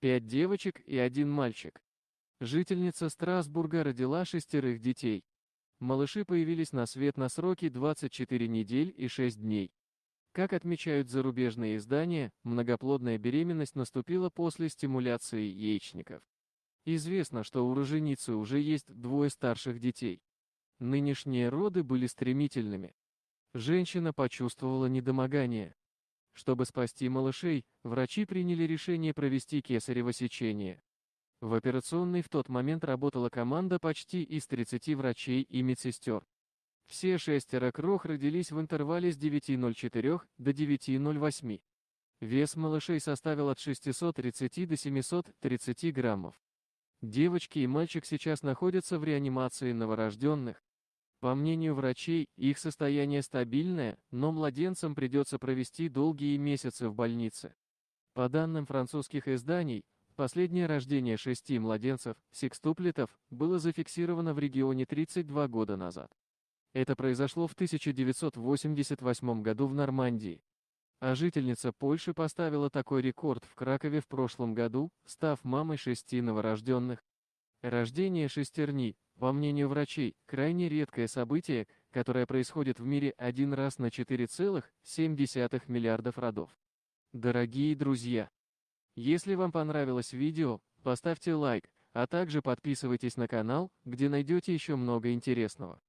пять девочек и один мальчик. Жительница Страсбурга родила шестерых детей. Малыши появились на свет на сроке 24 недель и 6 дней. Как отмечают зарубежные издания, многоплодная беременность наступила после стимуляции яичников. Известно, что у роженицы уже есть двое старших детей. Нынешние роды были стремительными. Женщина почувствовала недомогание. Чтобы спасти малышей, врачи приняли решение провести кесарево сечение. В операционной в тот момент работала команда почти из 30 врачей и медсестер. Все шестеро крох родились в интервале с 9.04 до 9.08. Вес малышей составил от 630 до 730 граммов. Девочки и мальчик сейчас находятся в реанимации новорожденных. По мнению врачей, их состояние стабильное, но младенцам придется провести долгие месяцы в больнице. По данным французских изданий, последнее рождение шести младенцев, секступлетов, было зафиксировано в регионе 32 года назад. Это произошло в 1988 году в Нормандии. А жительница Польши поставила такой рекорд в Кракове в прошлом году, став мамой шести новорожденных. Рождение шестерни по мнению врачей, крайне редкое событие, которое происходит в мире один раз на 4,7 миллиардов родов. Дорогие друзья! Если вам понравилось видео, поставьте лайк, а также подписывайтесь на канал, где найдете еще много интересного.